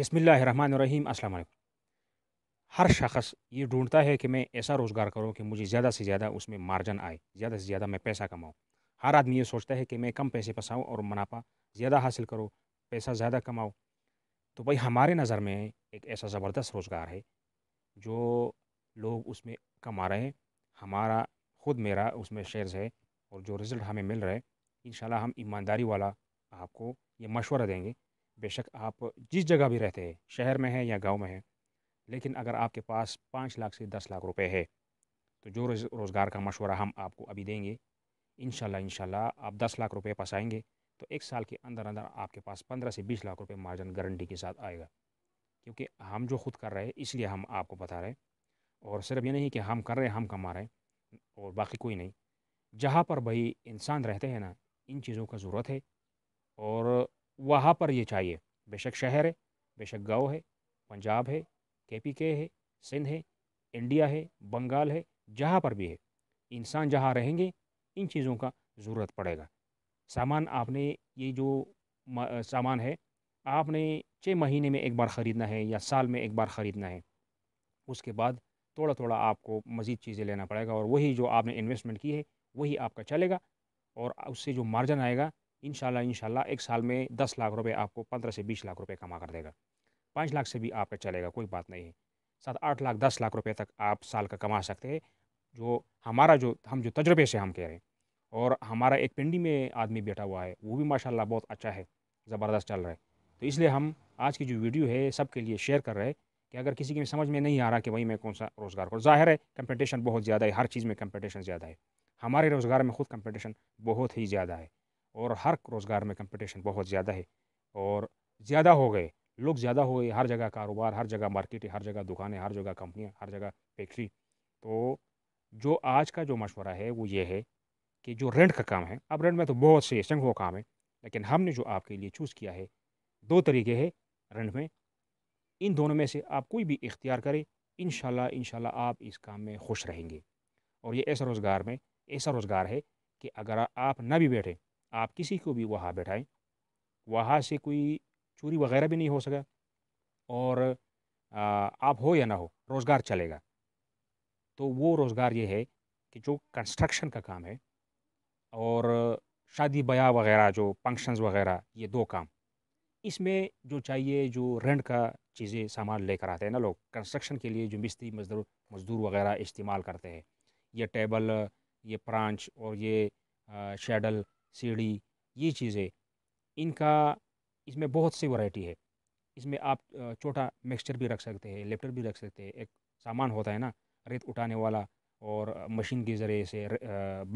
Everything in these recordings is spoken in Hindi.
बिसमीम असल हर शख्स ये ढूंढता है कि मैं ऐसा रोज़गार करूँ कि मुझे ज़्यादा से ज़्यादा उसमें मार्जन आए ज़्यादा से ज़्यादा मैं पैसा कमाऊँ हर आदमी ये सोचता है कि मैं कम पैसे फंसाऊँ और मुनाफा ज़्यादा हासिल करो पैसा ज़्यादा कमाओ तो भाई हमारे नज़र में एक ऐसा ज़बरदस्त रोज़गार है जो लोग उसमें कमा रहे हैं हमारा ख़ुद मेरा उसमें शेयर्स है और जो रिज़ल्ट हमें मिल रहा है इन हम ईमानदारी वाला आपको ये मशवरा देंगे बेशक आप जिस जगह भी रहते हैं शहर में हैं या गांव में हैं लेकिन अगर आपके पास पाँच लाख से दस लाख रुपए है तो जो रोज़ रोज़गार का मशवरा हम आपको अभी देंगे इन शाला आप दस लाख रुपए आएँगे तो एक साल के अंदर अंदर आपके पास पंद्रह से बीस लाख रुपये मार्जिन गारंटी के साथ आएगा क्योंकि हम जो खुद कर रहे हैं इसलिए हम आपको बता रहे हैं और सिर्फ ये नहीं कि हम कर रहे हैं हम कमा रहे हैं और बाकी कोई नहीं जहाँ पर भाई इंसान रहते हैं ना इन चीज़ों का ज़रूरत है और वहाँ पर ये चाहिए बेशक शहर है बेशक गाँव है पंजाब है के पी के है सिंध है इंडिया है बंगाल है जहाँ पर भी है इंसान जहाँ रहेंगे इन चीज़ों का ज़रूरत पड़ेगा सामान आपने ये जो सामान है आपने छः महीने में एक बार ख़रीदना है या साल में एक बार ख़रीदना है उसके बाद थोड़ा थोड़ा आपको मज़ीद चीज़ें लेना पड़ेगा और वही जो आपने इन्वेस्टमेंट की है वही आपका चलेगा और उससे जो मार्जन आएगा इन इनशाला एक साल में दस लाख रुपये आपको पंद्रह से बीस लाख रुपये कमा कर देगा पाँच लाख से भी आपका चलेगा कोई बात नहीं है सात आठ लाख दस लाख रुपये तक आप साल का कमा सकते हैं जो हमारा जो हम जो तजर्बे से हम कह रहे हैं और हमारा एक पिंडी में आदमी बैठा हुआ है वो भी माशाल्लाह बहुत अच्छा है ज़बरदस्त चल रहा है तो इसलिए हम आज की जो वीडियो है सबके लिए शेयर कर रहे हैं कि अगर किसी की समझ में नहीं आ रहा कि भाई मैं कौन सा रोज़गार करूँ ज़ाहिर है कंपटीशन बहुत ज़्यादा है हर चीज़ में कंपटीशन ज़्यादा है हमारे रोज़गार में ख़ुद कंपटीशन बहुत ही ज़्यादा है और हर रोज़गार में कंपटीशन बहुत ज़्यादा है और ज़्यादा हो गए लोग ज़्यादा हो गए हर जगह कारोबार हर जगह मार्केट हर जगह दुकानें हर जगह कंपनियाँ हर जगह फैक्ट्री तो जो आज का जो मशवरा है वो ये है कि जो रेंट का काम है अब रेंट में तो बहुत से हुआ काम है लेकिन हमने जो आपके लिए चूज़ किया है दो तरीके है रेंट में इन दोनों में से आप कोई भी इख्तियार करें इन शाला आप इस काम में खुश रहेंगे और ये ऐसा रोज़गार में ऐसा रोज़गार है कि अगर आप ना भी बैठें आप किसी को भी वहाँ बैठाएं वहाँ से कोई चोरी वगैरह भी नहीं हो सका और आप हो या ना हो रोज़गार चलेगा तो वो रोज़गार ये है कि जो कंस्ट्रक्शन का काम है और शादी ब्याह वगैरह जो फंक्शंस वगैरह ये दो काम इसमें जो चाहिए जो रेंट का चीज़ें सामान लेकर आते हैं ना लोग कंस्ट्रक्शन के लिए जो मिस्त्री मजदूर मजदूर वगैरह इस्तेमाल करते हैं ये टेबल ये प्रांच और ये शेडल सीढ़ी ये चीज़ें इनका इसमें बहुत सी वैरायटी है इसमें आप छोटा मिक्सचर भी रख सकते हैं लेफ्टर भी रख सकते हैं एक सामान होता है ना रेत उठाने वाला और मशीन के ज़रिए से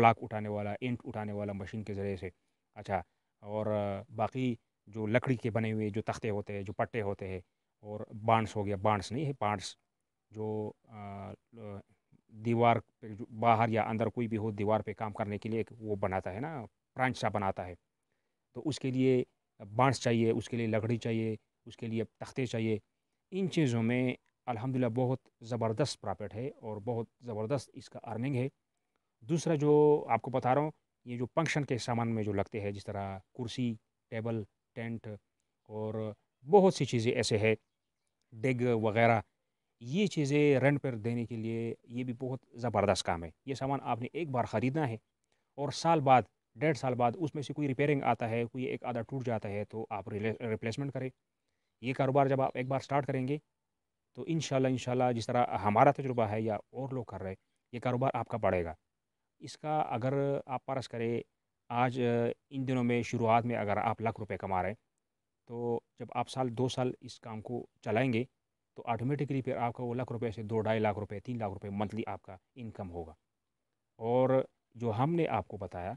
ब्लॉक उठाने वाला इंट उठाने वाला मशीन के ज़रिए से अच्छा और बाकी जो लकड़ी के बने हुए जो तख्ते होते हैं जो पट्टे होते हैं और बांड्स हो गया बांड्स नहीं है बांड्स जो दीवार पे जो बाहर या अंदर कोई भी हो दीवार पे काम करने के लिए एक वो बनाता है ना प्राण सा बनाता है तो उसके लिए बाँस चाहिए उसके लिए लकड़ी चाहिए उसके लिए तख्ते चाहिए इन चीज़ों में अल्हम्दुलिल्लाह बहुत ज़बरदस्त प्रॉफिट है और बहुत ज़बरदस्त इसका अर्निंग है दूसरा जो आपको बता रहा हूँ ये जो फंक्शन के सामान में जो लगते हैं जिस तरह कुर्सी टेबल टेंट और बहुत सी चीज़ें ऐसे है डेग वगैरह ये चीज़ें रेंट पर देने के लिए ये भी बहुत ज़बरदस्त काम है ये सामान आपने एक बार ख़रीदना है और साल बाद डेढ़ साल बाद उसमें से कोई रिपेयरिंग आता है कोई एक आधा टूट जाता है तो आप रिप्लेसमेंट करें ये कारोबार जब आप एक बार स्टार्ट करेंगे तो इन शाला जिस तरह हमारा तजुर्बा है या और लोग कर रहे हैं ये कारोबार आपका बढ़ेगा इसका अगर आप परस करें आज इन दिनों में शुरुआत में अगर आप लाख रुपए कमा रहे हैं तो जब आप साल दो साल इस काम को चलाएंगे तो ऑटोमेटिकली फिर आपका वो लाख रुपए से दो ढाई लाख रुपए तीन लाख रुपए मंथली आपका इनकम होगा और जो हमने आपको बताया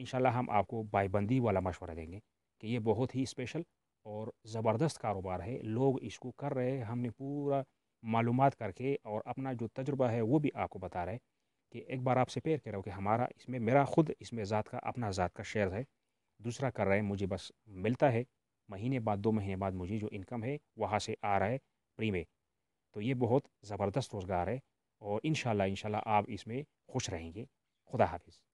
इन हम आपको बाईबंदी वाला मशवरा देंगे कि ये बहुत ही स्पेशल और ज़बरदस्त कारोबार है लोग इसको कर रहे हैं हमने पूरा मालूम करके और अपना जो तजुर्बा है वो भी आपको बता रहे हैं कि एक बार आपसे पेयर कह रहा हूँ कि हमारा इसमें मेरा ख़ुद इसमें ज़ात का अपना ज़ात का शेयर है दूसरा कर रहे हैं मुझे बस मिलता है महीने बाद दो महीने बाद मुझे जो इनकम है वहाँ से आ रहा है प्रीमे तो ये बहुत ज़बरदस्त रोज़गार है और इन शाला आप इसमें खुश रहेंगे खुदा हाफिज़